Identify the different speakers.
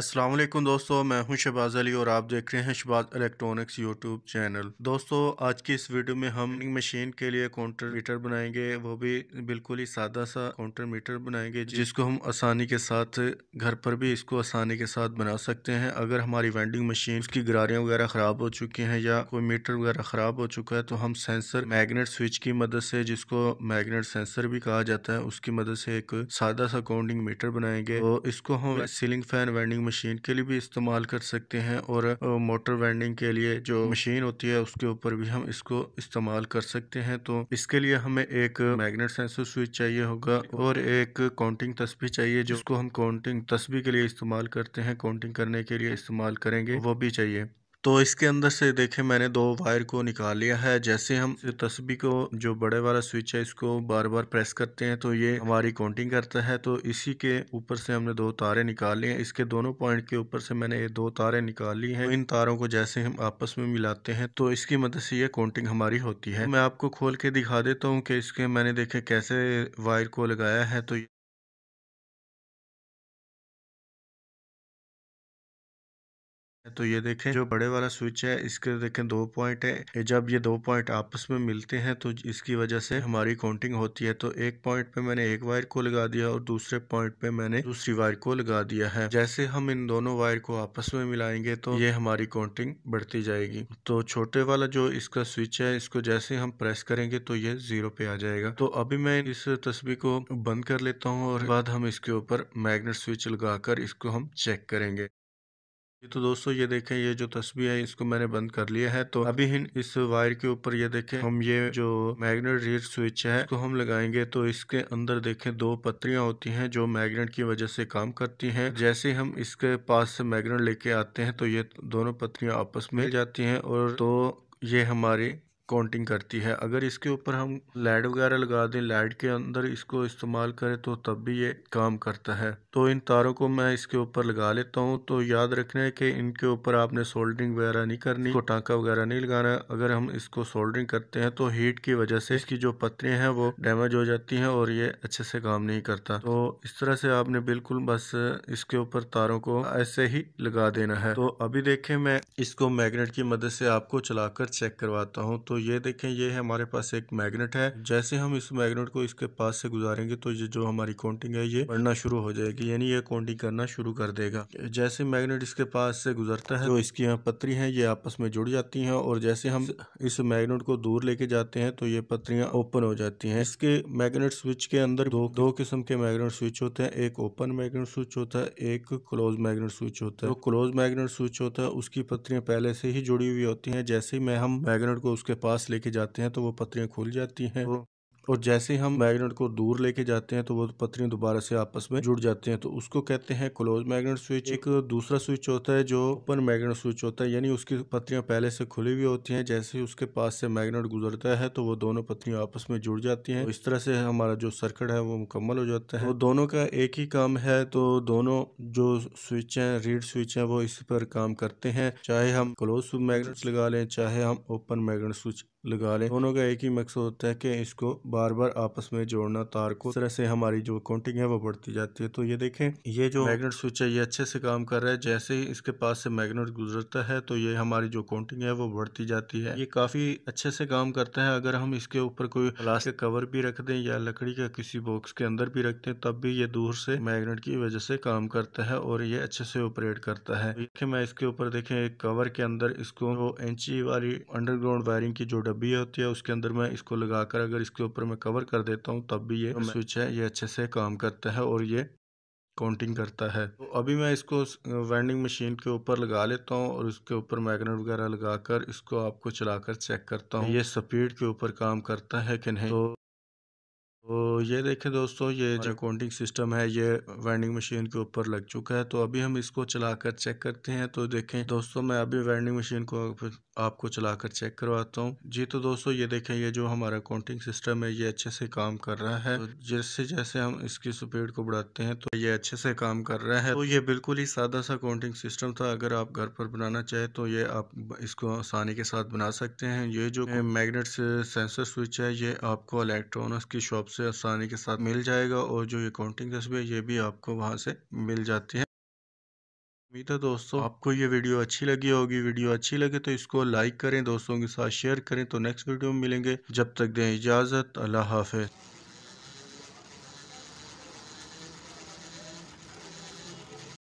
Speaker 1: अस्सलाम वालेकुम दोस्तों मैं हूं शबाज़ अली और आप देख रहे हैं शबाज इलेक्ट्रॉनिक्स यूट्यूब चैनल दोस्तों आज की इस वीडियो में हम मशीन के लिए काउंटर मीटर बनाएंगे वो भी बिल्कुल ही सादा सा काउंटर मीटर बनाएंगे जिसको हम आसानी के साथ घर पर भी इसको आसानी के साथ बना सकते हैं अगर हमारी वेंडिंग मशीन की गरारियाँ वगैरह ख़राब हो चुकी हैं या कोई मीटर वगैरह ख़राब हो चुका है तो हम सेंसर मैगनेट स्विच की मदद से जिसको मैगनेट सेंसर भी कहा जाता है उसकी मदद से एक सादा सा काउंटिंग मीटर बनाएंगे और इसको हम सीलिंग फैन वेंडिंग मशीन के लिए भी इस्तेमाल कर सकते हैं और मोटर वेंडिंग के लिए जो मशीन होती है उसके ऊपर भी हम इसको इस्तेमाल कर सकते हैं तो इसके लिए हमें एक मैग्नेट सेंसर स्विच चाहिए होगा और एक काउंटिंग तस्बी चाहिए जिसको हम काउंटिंग तस्बी के लिए इस्तेमाल करते हैं काउंटिंग करने के लिए इस्तेमाल करेंगे वो भी चाहिए तो इसके अंदर से देखें मैंने दो वायर को निकाल लिया है जैसे हम तस्बी को जो बड़े वाला स्विच है इसको बार बार प्रेस करते हैं तो ये हमारी काउंटिंग करता है तो इसी के ऊपर से हमने दो तारे निकाल लिए हैं इसके दोनों पॉइंट के ऊपर से मैंने ये दो तारे निकाल ली हैं तो इन तारों को जैसे हम आपस में मिलाते हैं तो इसकी मदद से ये काउंटिंग हमारी होती है मैं आपको खोल के दिखा देता हूँ कि इसके मैंने देखे कैसे वायर को लगाया है तो तो ये देखें जो बड़े वाला स्विच है इसके देखें दो पॉइंट है जब ये दो पॉइंट आपस में मिलते हैं तो इसकी वजह से हमारी काउंटिंग होती है तो एक पॉइंट पे मैंने एक वायर को लगा दिया और दूसरे पॉइंट पे मैंने दूसरी वायर को लगा दिया है जैसे हम इन दोनों वायर को आपस में मिलाएंगे तो ये हमारी काउंटिंग बढ़ती जाएगी तो छोटे वाला जो इसका स्विच है इसको जैसे हम प्रेस करेंगे तो ये जीरो पे आ जाएगा तो अभी मैं इस तस्वीर को बंद कर लेता हूँ और बाद हम इसके ऊपर मैग्नेट स्विच लगाकर इसको हम चेक करेंगे ये तो दोस्तों ये देखें ये जो तस्वीर है इसको मैंने बंद कर लिया है तो अभी हम इस वायर के ऊपर ये देखें हम ये जो मैग्नेट रीड स्विच है इसको हम लगाएंगे तो इसके अंदर देखें दो पत्रियां होती हैं जो मैग्नेट की वजह से काम करती हैं जैसे हम इसके पास से मैग्नेट लेके आते हैं तो ये दोनों पत्रियां आपस में जाती है और तो ये हमारी काउंटिंग करती है अगर इसके ऊपर हम लाइट वगैरह लगा दें लाइट के अंदर इसको इस्तेमाल करें तो तब भी ये काम करता है तो इन तारों को मैं इसके ऊपर लगा लेता हूँ तो याद रखना है कि इनके ऊपर आपने सोल्डरिंग वगैरह नहीं करनी तो टाँका वगैरह नहीं लगाना अगर हम इसको सोल्डरिंग करते हैं तो हीट की वजह से इसकी जो पत्तियाँ हैं वो डैमेज हो जाती हैं और ये अच्छे से काम नहीं करता तो इस तरह से आपने बिल्कुल बस इसके ऊपर तारों को ऐसे ही लगा देना है तो अभी देखें मैं इसको मैग्नेट की मदद से आपको चलाकर चेक करवाता हूँ तो तो ये देखें ये है हमारे पास एक मैग्नेट है जैसे हम इस मैग्नेट को इसके पास से गुजारेंगे तो ये जो हमारी काउंटिंग है ये बढ़ना शुरू हो जाएगी यानी ये काउंटिंग करना शुरू कर देगा जैसे मैग्नेट इसके पास से गुजरता है तो इसकी यहाँ पत्री है ये आपस में जुड़ जाती है और जैसे हम इस मैग्नेट को दूर लेके जाते हैं तो ये पत्रियां ओपन हो जाती है इसके मैग्नेट स्विच के अंदर दो दो किस्म के मैग्नेट स्विच होते हैं एक ओपन मैग्नेट स्विच होता है एक क्लोज मैग्नेट स्विच होता है क्लोज मैग्नेट स्विच होता है उसकी पत्रियां पहले से ही जुड़ी हुई होती हैं जैसे ही मैं हम मैग्नेट को उसके पास लेके जाते हैं तो वो पत्रियाँ खुल जाती हैं हम्म। और जैसे हम मैग्नेट को दूर लेके जाते हैं तो वो पत्थरें दोबारा से आपस में जुड़ जाते हैं तो उसको कहते हैं क्लोज मैग्नेट स्विच एक दूसरा स्विच होता है जो ओपन मैग्नेट स्विच होता है यानी उसकी पत्तियां पहले से खुली हुई होती हैं जैसे ही उसके पास से मैग्नेट गुजरता है तो वो दोनों पत्तियां आपस में जुड़ जाती हैं तो इस तरह से हमारा जो सर्किट है वो मुकम्मल हो जाता है वो तो दोनों का एक ही काम है तो दोनों जो स्विच हैं रीड स्विच हैं वो इस पर काम करते हैं चाहे हम क्लोज मैग्नेट्स लगा लें चाहे हम ओपन मैग्नेट स्विच लगा लें दोनों का एक ही मकसद होता है कि इसको बार बार आपस में जोड़ना तार को तरह से हमारी जो काउंटिंग है वो बढ़ती जाती है तो ये देखें ये जो मैग्नेट स्विच है ये अच्छे से काम कर रहा है जैसे ही इसके पास से मैग्नेट गुजरता है तो ये हमारी जो काउंटिंग है वो बढ़ती जाती है ये काफ़ी अच्छे से काम करता है अगर हम इसके ऊपर कोई प्लास्टिक कवर भी रख दें या लकड़ी का किसी बॉक्स के अंदर भी रखते हैं तब भी ये दूर से मैगनेट की वजह से काम करता है और ये अच्छे से ऑपरेट करता है देखे मैं इसके ऊपर देखें एक कवर के अंदर इसको इंची वाली अंडरग्राउंड वायरिंग की जो भी होती है उसके अंदर मैं इसको लगाकर अगर इसके ऊपर मैं कवर कर देता हूँ तब भी ये स्विच है ये अच्छे से काम करता है और ये काउंटिंग करता है तो अभी मैं इसको वेंडिंग मशीन के ऊपर लगा लेता हूँ और उसके ऊपर मैग्नेट वगैरह लगाकर इसको आपको चलाकर चेक करता हूँ ये स्पीड के ऊपर काम करता है कि नहीं तो तो ये देखें दोस्तों ये जो काउंटिंग सिस्टम है ये वेंडिंग मशीन के ऊपर लग चुका है तो अभी हम इसको चलाकर चेक करते हैं तो देखें दोस्तों मैं अभी वेंडिंग मशीन को आपको चलाकर चेक करवाता हूँ जी तो दोस्तों ये देखें ये जो हमारा काउंटिंग सिस्टम है ये अच्छे से काम कर रहा है तो जैसे जैसे हम इसकी स्पीड को बढ़ाते हैं तो ये अच्छे से काम कर रहा है तो ये बिल्कुल ही सादा सा काउंटिंग सिस्टम था अगर आप घर पर बनाना चाहे तो ये आप इसको आसानी के साथ बना सकते हैं ये जो मैग्नेट सेंसर स्विच है ये आपको इलेक्ट्रॉनिक्स की शॉप आपसे आसानी के साथ मिल जाएगा और जो ये काउंटिंग तस्वीर ये भी आपको वहाँ से मिल जाती है उम्मीद है दोस्तों आपको ये वीडियो अच्छी लगी होगी वीडियो अच्छी लगे तो इसको लाइक करें दोस्तों के साथ शेयर करें तो नेक्स्ट वीडियो में मिलेंगे जब तक दें इजाज़त अल्लाह हाफिज़